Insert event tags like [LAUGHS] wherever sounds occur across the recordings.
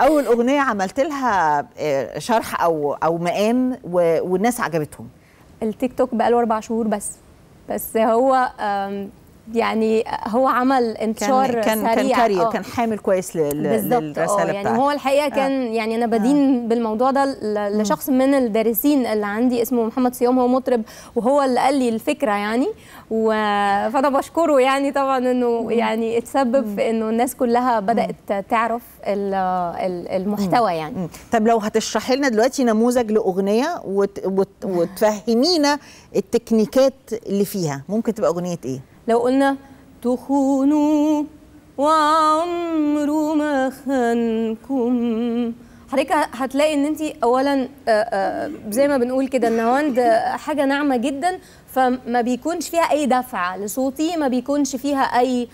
اول اغنيه عملت لها آه، شرح او او مقام والناس عجبتهم التيك توك بقاله اربع شهور بس بس هو يعني هو عمل انتشار كان كان سريع. كان كارير آه. كان حامل كويس آه، للرساله يعني بتاعتك هو الحقيقه آه. كان يعني انا بدين آه. بالموضوع ده لشخص من الدارسين اللي عندي اسمه محمد صيام هو مطرب وهو اللي قال لي الفكره يعني و... فانا بشكره يعني طبعا انه يعني اتسبب في انه الناس كلها بدات تعرف المحتوى يعني طب لو هتشرحي لنا دلوقتي نموذج لاغنيه وت... وت... [LAUGHS] وتفهمينا التكنيكات اللي فيها ممكن تبقى اغنيه ايه لو قلنا تخونوا وعمر ما خانكم حضرتك هتلاقي ان انت اولا آه، آه، زي ما بنقول كده النواند حاجه ناعمه جدا فما بيكونش فيها اي دفع لصوتي ما بيكونش فيها اي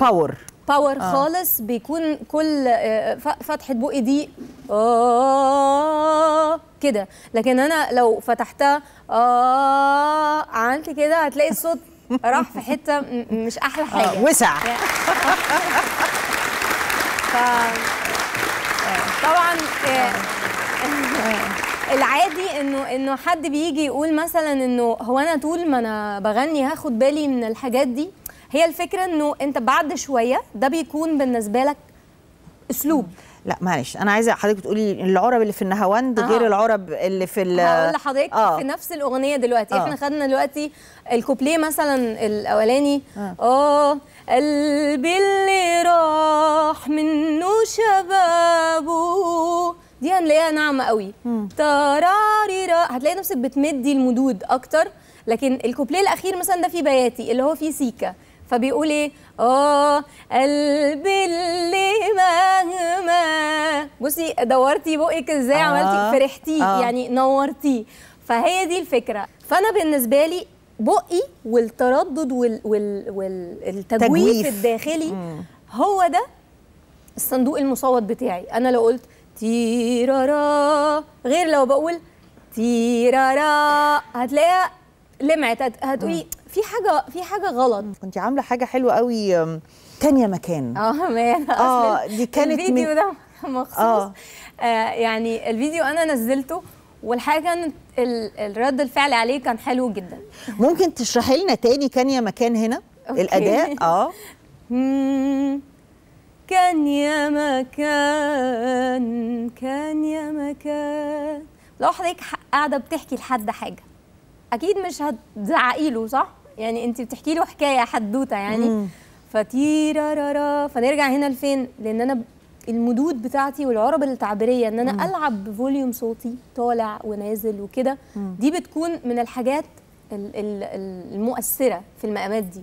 باور آه، باور خالص بيكون كل فتحه بقي دي آه، كده لكن انا لو فتحتها اه عملت كده هتلاقي الصوت راح في حته مش احلى آه، حاجه آه وسع [LAUGHS] ف... طبعا آه، العادي انه انه حد بيجي يقول مثلا انه هو انا طول ما انا بغني هاخد بالي من الحاجات دي هي الفكره انه انت بعد شويه ده بيكون بالنسبه لك اسلوب لا معلش انا عايزه حضرتك بتقولي العرب اللي في النهاوند آه. غير العرب اللي في ال هقول لحضرتك آه. في نفس الاغنيه دلوقتي آه. احنا خدنا دلوقتي الكوبليه مثلا الاولاني اه, آه قلبي اللي راح منه شبابه دي هنلاقيها ناعمه قوي تراريرا هتلاقي نفسك بتمدي المدود اكتر لكن الكوبليه الاخير مثلا ده فيه بياتي اللي هو فيه سيكا فبيقول ايه اه قلبي اللي مهما بصي دورتي بقك ازاي آه. عملتي فرحتيه آه. يعني نورتيه فهي دي الفكره فانا بالنسبه لي بقي والتردد والتجويف الداخلي هو ده الصندوق المصوت بتاعي انا لو قلت تيرارا غير لو بقول تيرارا هتلاقيها لمعت هتقولي في حاجه في حاجه غلط كنت عامله حاجه حلوه قوي كان يا مكان [LAUGHS] اه مان اه دي كانت الفيديو ده [LAUGHS] مخصوص آه. آه يعني الفيديو انا نزلته والحقيقه كانت الرد الفعل عليه كان حلو جدا [LAUGHS] ممكن تشرحي لنا تاني كان يا مكان هنا أوكي. الاداء اه كان يا مكان كان يا مكان لو حضرتك قاعده بتحكي لحد حاجه اكيد مش هتزعقي له صح يعني انت بتحكي له حكايه حدوته يعني مم. فتيرارارا فنرجع هنا لفين لان انا المدود بتاعتي والعرب التعبيريه ان انا مم. العب بفوليوم صوتي طالع ونازل وكده دي بتكون من الحاجات المؤثره في المقامات دي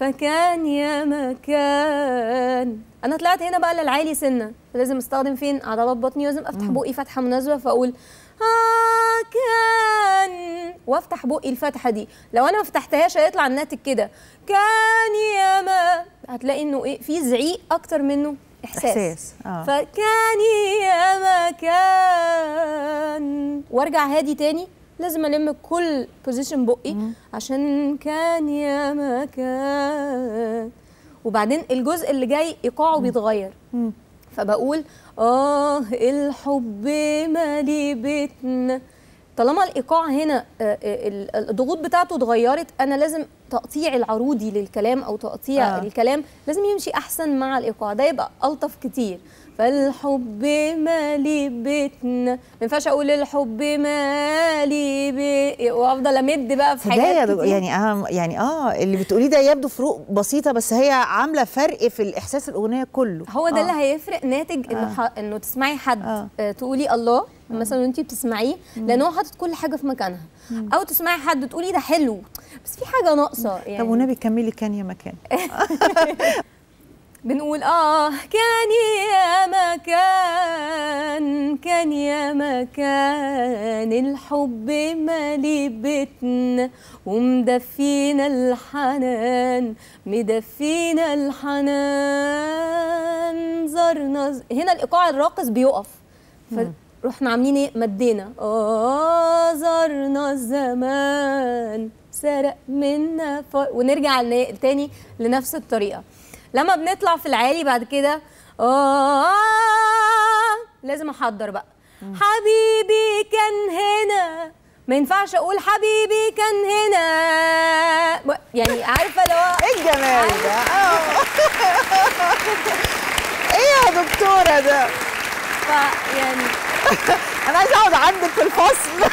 فكان يا مكان انا طلعت هنا بقى للعالي سنه لازم استخدم فين عضلات بطني ولازم افتح بقي فتحه مناسبه فاقول آه كان وافتح بقي الفتحه دي لو انا ما فتحتهاش هيطلع الناتج كده كان يا ما هتلاقي انه ايه في زعيق اكتر منه احساس, إحساس. آه. فكان يا مكان وارجع هادي تاني لازم الم كل بوزيشن بقي عشان كان يا ما كان وبعدين الجزء اللي جاي ايقاعه بيتغير فبقول اه الحب مالي بيتنا طالما الايقاع هنا آه، آه، الضغوط بتاعته اتغيرت انا لازم تقطيع العروضي للكلام او تقطيع آه. الكلام لازم يمشي احسن مع الايقاع ده يبقى الطف كتير فالحب مالي بيتنا ما ينفعش اقول الحب مالي بي... وافضل امد بقى في حاجات كتير. يعني اه يعني اه اللي بتقوليه ده يبدو فروق بسيطه بس هي عامله فرق في الاحساس الاغنيه كله هو ده آه. اللي هيفرق ناتج آه. انه ح... انه تسمعي حد آه. آه تقولي الله آه. مثلا وانت بتسمعيه لان هو حاطط كل حاجه في مكانها مم. او تسمعي حد تقولي ده حلو بس في حاجه ناقصه يعني طب ونبي كملي كان يا مكان [LAUGHS] بنقول آه كان يا مكان كان يا مكان الحب مالي بيتنا ومدفينا الحنان مدفينا الحنان زرنا هنا الإيقاع الراقص بيقف فرحنا عاملين ايه مدينا آه زرنا الزمان سرق منا ف... ونرجع تاني لنفس الطريقة لما بنطلع في العالي بعد كده آه، لازم احضر بقى حبيبي كان هنا ما ينفعش اقول حبيبي كان هنا يعني عارفه لو [LAUGHS] ايه الجمال ده آه. [LAUGHS] ايه يا دكتوره ده ف يعني [LAUGHS] انا عايزه اقعد عندك في الفصل